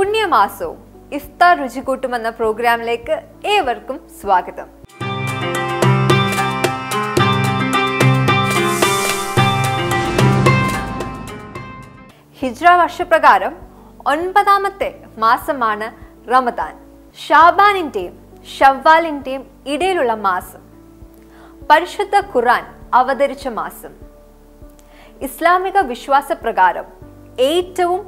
പുണ്യമാസവും ഇഫ്താർ രുചി എന്ന പ്രോഗ്രാമിലേക്ക് ഏവർക്കും സ്വാഗതം ഹിജ്ര വർഷപ്രകാരം ഒൻപതാമത്തെ മാസമാണ് റമദാൻ ഷാബാനിൻ്റെയും ഷവ്വാലിൻ്റെയും ഇടയിലുള്ള മാസം പരിശുദ്ധ ഖുറാൻ അവതരിച്ച മാസം ഇസ്ലാമിക വിശ്വാസപ്രകാരം ഏറ്റവും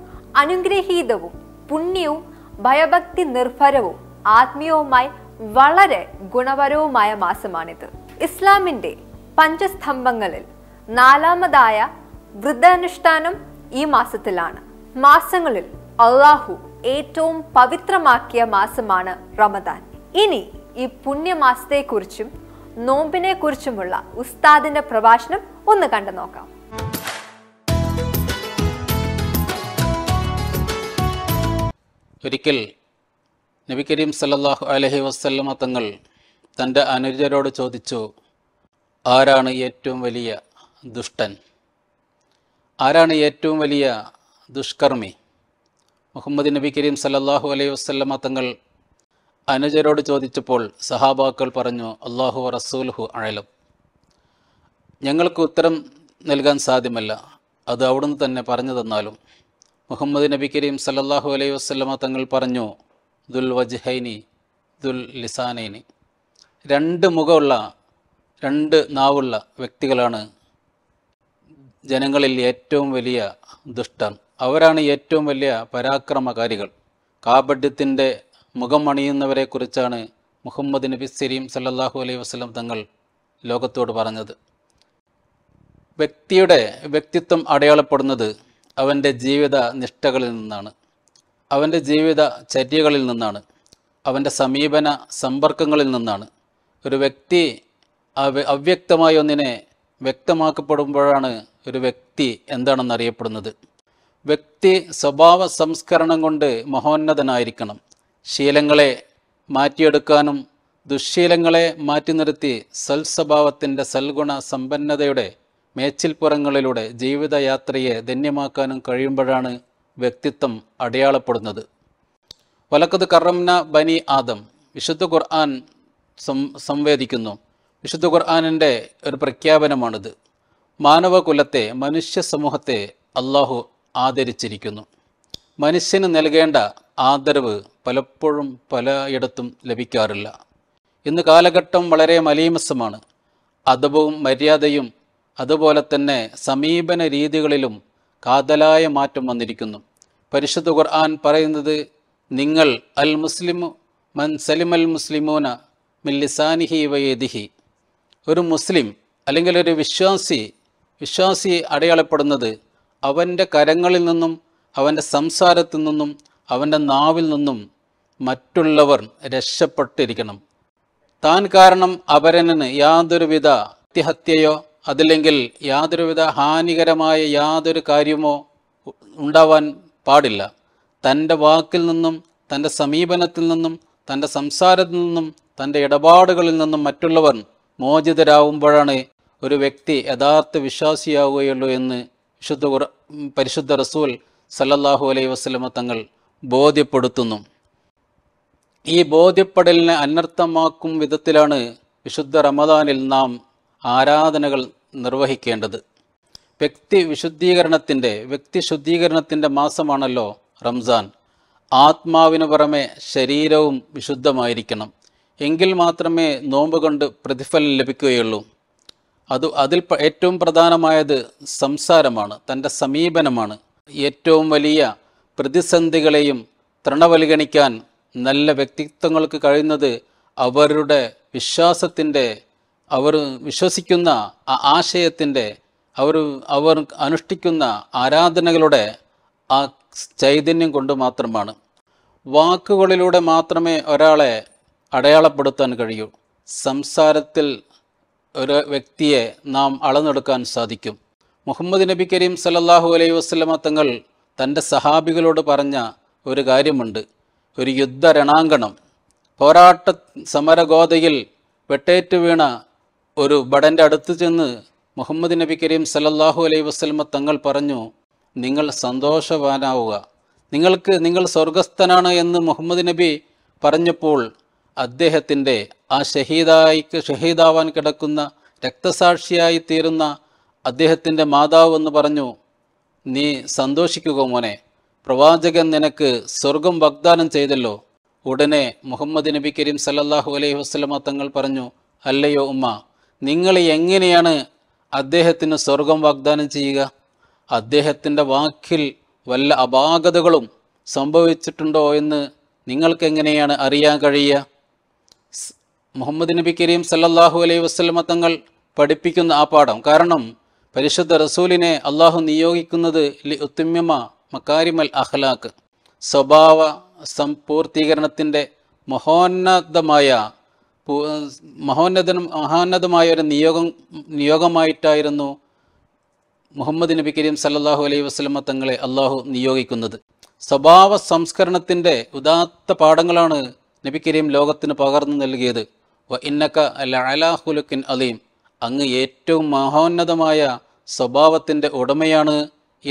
അനുഗ്രഹീതവും പുണ്യവും ഭയഭക്തി നിർഭരവും ആത്മീയവുമായി വളരെ ഗുണപരവുമായ മാസമാണിത് ഇസ്ലാമിൻ്റെ പഞ്ചസ്തംഭങ്ങളിൽ നാലാമതായ വ്രതാനുഷ്ഠാനം ഈ മാസത്തിലാണ് മാസങ്ങളിൽ അള്ളാഹു ഏറ്റവും പവിത്രമാക്കിയ മാസമാണ് റമദാൻ ഇനി ഈ പുണ്യമാസത്തെക്കുറിച്ചും നോമ്പിനെക്കുറിച്ചുമുള്ള ഉസ്താദിന്റെ പ്രഭാഷണം ഒന്ന് കണ്ടു നോക്കാം ഒരിക്കൽ നബി കരീം സല്ലാഹു അലഹി വസ്ല്ലമ തങ്ങൾ തൻ്റെ അനുജരോട് ചോദിച്ചു ആരാണ് ഏറ്റവും വലിയ ദുഷ്ടൻ ആരാണ് ഏറ്റവും വലിയ ദുഷ്കർമ്മി മുഹമ്മദ് നബി കരീം സല്ലാഹു അലൈഹി വസ്ല്ലമ തങ്ങൾ അനുജരോട് ചോദിച്ചപ്പോൾ സഹാബാക്കൾ പറഞ്ഞു അള്ളാഹു റസൂൽഹു അഴലും ഞങ്ങൾക്ക് ഉത്തരം നൽകാൻ സാധ്യമല്ല അത് അവിടുന്ന് തന്നെ പറഞ്ഞു തന്നാലും മുഹമ്മദ് നബി കരീം സല്ലാഹു അലൈഹി വസ്ലമ തങ്ങൾ പറഞ്ഞു ദുൽ വജ്ഹൈനി ദുൽ ലിസാനൈനി രണ്ട് മുഖമുള്ള രണ്ട് നാവുള്ള വ്യക്തികളാണ് ജനങ്ങളിൽ ഏറ്റവും വലിയ ദുഷ്ടർ അവരാണ് ഏറ്റവും വലിയ പരാക്രമകാരികൾ കാബഡ്യത്തിൻ്റെ മുഖം കുറിച്ചാണ് മുഹമ്മദ് നബി സരീം സല്ലാഹു അലൈഹി വസ്ലം തങ്ങൾ ലോകത്തോട് പറഞ്ഞത് വ്യക്തിയുടെ വ്യക്തിത്വം അടയാളപ്പെടുന്നത് അവൻ്റെ ജീവിത നിഷ്ഠകളിൽ നിന്നാണ് അവൻ്റെ ജീവിത ചര്യകളിൽ നിന്നാണ് അവൻ്റെ സമീപന സമ്പർക്കങ്ങളിൽ നിന്നാണ് ഒരു വ്യക്തി അവ്യക്തമായ ഒന്നിനെ വ്യക്തമാക്കപ്പെടുമ്പോഴാണ് ഒരു വ്യക്തി എന്താണെന്ന് അറിയപ്പെടുന്നത് വ്യക്തി സ്വഭാവ സംസ്കരണം കൊണ്ട് മഹോന്നതനായിരിക്കണം ശീലങ്ങളെ മാറ്റിയെടുക്കാനും ദുശ്ശീലങ്ങളെ മാറ്റി നിർത്തി സൽസ്വഭാവത്തിൻ്റെ സൽഗുണ സമ്പന്നതയുടെ മേച്ചിൽപ്പുറങ്ങളിലൂടെ ജീവിതയാത്രയെ ധന്യമാക്കാനും കഴിയുമ്പോഴാണ് വ്യക്തിത്വം അടയാളപ്പെടുന്നത് വലക്കത് കറംന ബനി ആദം വിശുദ്ധ ഖുർആൻ സം സംവേദിക്കുന്നു വിശുദ്ധ ഖുർആാനിൻ്റെ ഒരു പ്രഖ്യാപനമാണിത് മാനവകുലത്തെ മനുഷ്യ സമൂഹത്തെ അള്ളാഹു ആദരിച്ചിരിക്കുന്നു മനുഷ്യന് നൽകേണ്ട ആദരവ് പലപ്പോഴും പലയിടത്തും ലഭിക്കാറില്ല ഇന്ന് കാലഘട്ടം വളരെ മലീമസമാണ് അദബവും മര്യാദയും അതുപോലെ തന്നെ സമീപന രീതികളിലും കാതലായ മാറ്റം വന്നിരിക്കുന്നു പരിശുദ്ധ ഖുർആൻ പറയുന്നത് നിങ്ങൾ അൽ മുസ്ലിമു മൻ സലിമൽ മുസ്ലിമൂന മില്ലിസാനിഹി വയദിഹി ഒരു മുസ്ലിം അല്ലെങ്കിൽ ഒരു വിശ്വാസി വിശ്വാസി അടയാളപ്പെടുന്നത് അവൻ്റെ കരങ്ങളിൽ നിന്നും അവൻ്റെ സംസാരത്തിൽ നിന്നും അവൻ്റെ നാവിൽ നിന്നും മറ്റുള്ളവർ രക്ഷപ്പെട്ടിരിക്കണം താൻ കാരണം അപരനന് യാതൊരുവിധ അത്യഹത്യയോ അതില്ലെങ്കിൽ യാതൊരുവിധ ഹാനികരമായ യാതൊരു കാര്യമോ ഉണ്ടാവാൻ പാടില്ല തൻ്റെ വാക്കിൽ നിന്നും തൻ്റെ സമീപനത്തിൽ നിന്നും തൻ്റെ സംസാരത്തിൽ നിന്നും തൻ്റെ ഇടപാടുകളിൽ നിന്നും മറ്റുള്ളവർ മോചിതരാകുമ്പോഴാണ് ഒരു വ്യക്തി യഥാർത്ഥ വിശ്വാസിയാവുകയുള്ളൂ എന്ന് വിശുദ്ധ പരിശുദ്ധ റസൂൽ സല്ലല്ലാഹു അലൈഹി വസ്ലമ തങ്ങൾ ബോധ്യപ്പെടുത്തുന്നു ഈ ബോധ്യപ്പെടലിനെ അനർത്ഥമാക്കും വിധത്തിലാണ് വിശുദ്ധ റമദാനിൽ നാം ആരാധനകൾ നിർവഹിക്കേണ്ടത് വ്യക്തി വിശുദ്ധീകരണത്തിൻ്റെ ശുദ്ധീകരണത്തിൻ്റെ മാസമാണല്ലോ റംസാൻ ആത്മാവിന് പുറമെ ശരീരവും വിശുദ്ധമായിരിക്കണം എങ്കിൽ മാത്രമേ നോമ്പ് കൊണ്ട് പ്രതിഫലം ലഭിക്കുകയുള്ളൂ അത് അതിൽ ഏറ്റവും പ്രധാനമായത് സംസാരമാണ് തൻ്റെ സമീപനമാണ് ഏറ്റവും വലിയ പ്രതിസന്ധികളെയും തൃണവൽഗണിക്കാൻ നല്ല വ്യക്തിത്വങ്ങൾക്ക് കഴിയുന്നത് അവരുടെ വിശ്വാസത്തിൻ്റെ അവർ വിശ്വസിക്കുന്ന ആ ആശയത്തിൻ്റെ അവർ അവർ അനുഷ്ഠിക്കുന്ന ആരാധനകളുടെ ആ ചൈതന്യം കൊണ്ട് മാത്രമാണ് വാക്കുകളിലൂടെ മാത്രമേ ഒരാളെ അടയാളപ്പെടുത്താൻ കഴിയൂ സംസാരത്തിൽ ഒരു വ്യക്തിയെ നാം അളന്നെടുക്കാൻ സാധിക്കും മുഹമ്മദ് നബി കരീം സലല്ലാഹു അലൈഹി വസ്ലമ തങ്ങൾ തൻ്റെ സഹാബികളോട് പറഞ്ഞ ഒരു കാര്യമുണ്ട് ഒരു യുദ്ധ രണാങ്കണം പോരാട്ട സമരഗോതയിൽ വെട്ടേറ്റു വീണ ഒരു ഭടൻ്റെ അടുത്ത് ചെന്ന് മുഹമ്മദ് നബി കരീം സല്ലല്ലാഹു അലൈഹി വസ്ലമ തങ്ങൾ പറഞ്ഞു നിങ്ങൾ സന്തോഷവാനാവുക നിങ്ങൾക്ക് നിങ്ങൾ സ്വർഗസ്ഥനാണ് എന്ന് മുഹമ്മദ് നബി പറഞ്ഞപ്പോൾ അദ്ദേഹത്തിൻ്റെ ആ ഷഹീദായിക്ക് ഷഹീദാവാൻ കിടക്കുന്ന രക്തസാക്ഷിയായി തീരുന്ന അദ്ദേഹത്തിൻ്റെ മാതാവ് എന്ന് പറഞ്ഞു നീ സന്തോഷിക്കുക മോനെ പ്രവാചകൻ നിനക്ക് സ്വർഗം വാഗ്ദാനം ചെയ്തല്ലോ ഉടനെ മുഹമ്മദ് നബി കരീം സല്ലല്ലാഹു അലൈഹി വസ്ലമ തങ്ങൾ പറഞ്ഞു അല്ലയോ ഉമ്മ നിങ്ങൾ എങ്ങനെയാണ് അദ്ദേഹത്തിന് സ്വർഗം വാഗ്ദാനം ചെയ്യുക അദ്ദേഹത്തിൻ്റെ വാക്കിൽ വല്ല അപാകതകളും സംഭവിച്ചിട്ടുണ്ടോ എന്ന് നിങ്ങൾക്ക് എങ്ങനെയാണ് അറിയാൻ കഴിയുക മുഹമ്മദ് നബി കരീം സല്ലാഹു അലൈഹി വസ്ലമ തങ്ങൾ പഠിപ്പിക്കുന്ന ആ പാഠം കാരണം പരിശുദ്ധ റസൂലിനെ അള്ളാഹു നിയോഗിക്കുന്നത് ലി ഉത്തുമ്യമ മക്കാരിമൽ അഖ്ലാഖ് സ്വഭാവ സമ്പൂർത്തീകരണത്തിൻ്റെ മഹോന്നതമായ മഹോന്നതനും മഹോന്നതമായ ഒരു നിയോഗം നിയോഗമായിട്ടായിരുന്നു മുഹമ്മദ് നബി കരീം സല്ലാഹു അലൈഹി വസ്ലമ തങ്ങളെ അള്ളാഹു നിയോഗിക്കുന്നത് സ്വഭാവ സംസ്കരണത്തിൻ്റെ ഉദാത്ത പാഠങ്ങളാണ് നബി കരീം ലോകത്തിന് പകർന്നു നൽകിയത് വ ഇന്നക്ക അല്ല അലാഹുലുക്കിൻ അലീം അങ്ങ് ഏറ്റവും മഹോന്നതമായ സ്വഭാവത്തിൻ്റെ ഉടമയാണ്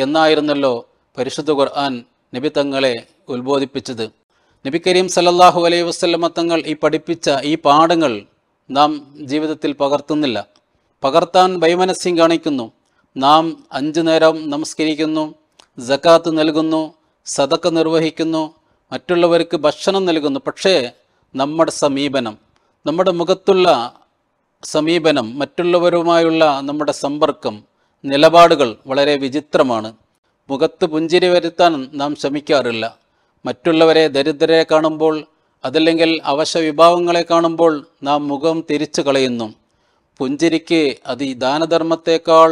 എന്നായിരുന്നല്ലോ പരിശുദ്ധ ഖുർആൻ നബി തങ്ങളെ ഉത്ബോധിപ്പിച്ചത് നബി കരീം സല്ലാഹു അലൈഹി വസ്ലമ തങ്ങൾ ഈ പഠിപ്പിച്ച ഈ പാഠങ്ങൾ നാം ജീവിതത്തിൽ പകർത്തുന്നില്ല പകർത്താൻ വൈമനസ്യം കാണിക്കുന്നു നാം അഞ്ചു നേരം നമസ്കരിക്കുന്നു ജക്കാത്ത് നൽകുന്നു സതക്ക നിർവഹിക്കുന്നു മറ്റുള്ളവർക്ക് ഭക്ഷണം നൽകുന്നു പക്ഷേ നമ്മുടെ സമീപനം നമ്മുടെ മുഖത്തുള്ള സമീപനം മറ്റുള്ളവരുമായുള്ള നമ്മുടെ സമ്പർക്കം നിലപാടുകൾ വളരെ വിചിത്രമാണ് മുഖത്ത് പുഞ്ചിരി വരുത്താൻ നാം ശ്രമിക്കാറില്ല മറ്റുള്ളവരെ ദരിദ്രരെ കാണുമ്പോൾ അതല്ലെങ്കിൽ അവശ വിഭാവങ്ങളെ കാണുമ്പോൾ നാം മുഖം തിരിച്ചു കളയുന്നു പുഞ്ചിരിക്ക് അത് ഈ ദാനധർമ്മത്തേക്കാൾ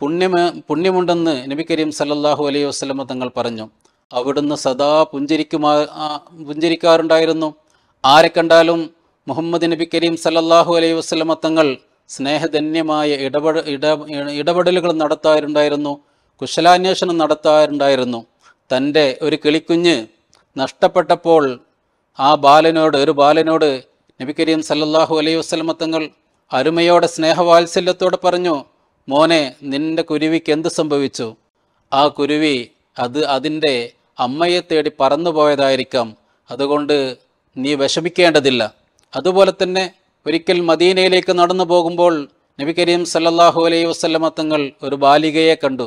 പുണ്യമ പുണ്യമുണ്ടെന്ന് നബി കരീം സല്ലാഹു അലൈഹി വസ്ലമ തങ്ങൾ പറഞ്ഞു അവിടുന്ന് സദാ പുഞ്ചിരിക്കുമാ പുഞ്ചിരിക്കാറുണ്ടായിരുന്നു ആരെ കണ്ടാലും മുഹമ്മദ് നബി കരീം സല്ലാഹു അലൈഹി വസ്ലമ തങ്ങൾ സ്നേഹധന്യമായ ഇടപെട ഇട ഇടപെടലുകൾ നടത്താറുണ്ടായിരുന്നു കുശലാന്വേഷണം നടത്താറുണ്ടായിരുന്നു തൻ്റെ ഒരു കിളിക്കുഞ്ഞ് നഷ്ടപ്പെട്ടപ്പോൾ ആ ബാലനോട് ഒരു ബാലനോട് നബി കരീം സല്ലാഹു അലൈഹി വസ്ലമ തങ്ങൾ അരുമയോടെ സ്നേഹവാത്സല്യത്തോടെ പറഞ്ഞു മോനെ നിന്റെ കുരുവിക്ക് എന്ത് സംഭവിച്ചു ആ കുരുവി അത് അതിൻ്റെ അമ്മയെ തേടി പറന്നുപോയതായിരിക്കാം അതുകൊണ്ട് നീ വിഷമിക്കേണ്ടതില്ല അതുപോലെ തന്നെ ഒരിക്കൽ മദീനയിലേക്ക് നടന്നു പോകുമ്പോൾ നബി കരീം സല്ലാഹു അലൈഹി വസ്ലമ തങ്ങൾ ഒരു ബാലികയെ കണ്ടു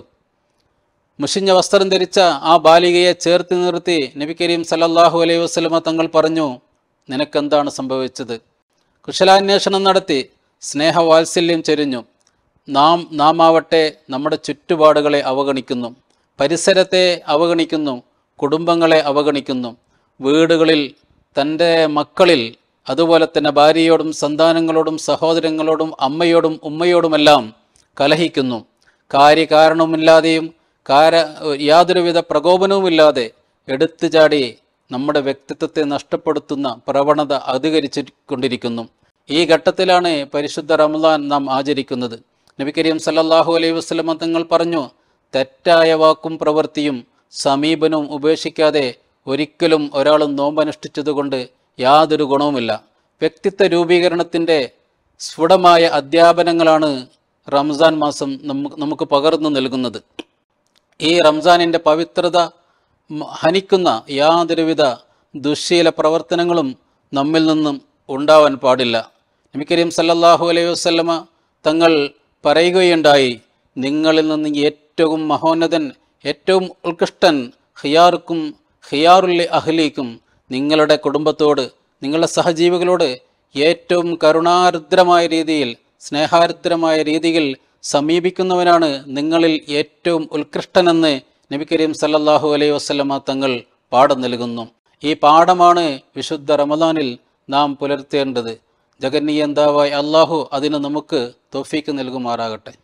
മുഷിഞ്ഞ വസ്ത്രം ധരിച്ച ആ ബാലികയെ ചേർത്ത് നിർത്തി നബി കരീം സലല്ലാഹു അലൈഹി വസ്ലമ തങ്ങൾ പറഞ്ഞു നിനക്കെന്താണ് സംഭവിച്ചത് കുശലാന്വേഷണം നടത്തി സ്നേഹവാത്സല്യം ചെരിഞ്ഞു നാം നാം ആവട്ടെ നമ്മുടെ ചുറ്റുപാടുകളെ അവഗണിക്കുന്നു പരിസരത്തെ അവഗണിക്കുന്നു കുടുംബങ്ങളെ അവഗണിക്കുന്നു വീടുകളിൽ തൻ്റെ മക്കളിൽ അതുപോലെ തന്നെ ഭാര്യയോടും സന്താനങ്ങളോടും സഹോദരങ്ങളോടും അമ്മയോടും ഉമ്മയോടുമെല്ലാം കലഹിക്കുന്നു കാര്യകാരണവുമില്ലാതെയും കാര യാതൊരുവിധ പ്രകോപനവുമില്ലാതെ എടുത്തു ചാടി നമ്മുടെ വ്യക്തിത്വത്തെ നഷ്ടപ്പെടുത്തുന്ന പ്രവണത അധികരിച്ചുകൊണ്ടിരിക്കുന്നു ഈ ഘട്ടത്തിലാണ് പരിശുദ്ധ റംലാൻ നാം ആചരിക്കുന്നത് നബി കരീം സല്ലാഹു അലൈഹി വസ്ലമ തങ്ങൾ പറഞ്ഞു തെറ്റായ വാക്കും പ്രവൃത്തിയും സമീപനവും ഉപേക്ഷിക്കാതെ ഒരിക്കലും ഒരാളും നോമ്പനുഷ്ഠിച്ചതുകൊണ്ട് യാതൊരു ഗുണവുമില്ല വ്യക്തിത്വ രൂപീകരണത്തിൻ്റെ സ്ഫുടമായ അധ്യാപനങ്ങളാണ് റംസാൻ മാസം നമുക്ക് പകർന്നു നൽകുന്നത് ഈ റംസാനിൻ്റെ പവിത്രത ഹനിക്കുന്ന യാതൊരുവിധ ദുശ്ശീല പ്രവർത്തനങ്ങളും നമ്മിൽ നിന്നും ഉണ്ടാവാൻ പാടില്ല നബി കരീം സല്ലല്ലാഹു അലൈഹി വസല്ലമ തങ്ങൾ പറയുകയുണ്ടായി നിങ്ങളിൽ നിന്ന് ഏറ്റവും മഹോന്നതൻ ഏറ്റവും ഉത്കൃഷ്ടൻ ഹിയാർക്കും ഹിയാറുല്ലി അഹ്ലീക്കും നിങ്ങളുടെ കുടുംബത്തോട് നിങ്ങളുടെ സഹജീവികളോട് ഏറ്റവും കരുണാർദ്രമായ രീതിയിൽ സ്നേഹാർദ്രമായ രീതിയിൽ സമീപിക്കുന്നവനാണ് നിങ്ങളിൽ ഏറ്റവും ഉത്കൃഷ്ടനെന്ന് നബി കരീം സല്ലാഹു അലൈഹി വസ്ലമ തങ്ങൾ പാഠം നൽകുന്നു ഈ പാഠമാണ് വിശുദ്ധ റമദാനിൽ നാം പുലർത്തേണ്ടത് ജഗന്നീയന്താവായി അള്ളാഹു അതിന് നമുക്ക് തൊഫീക്ക് നൽകുമാറാകട്ടെ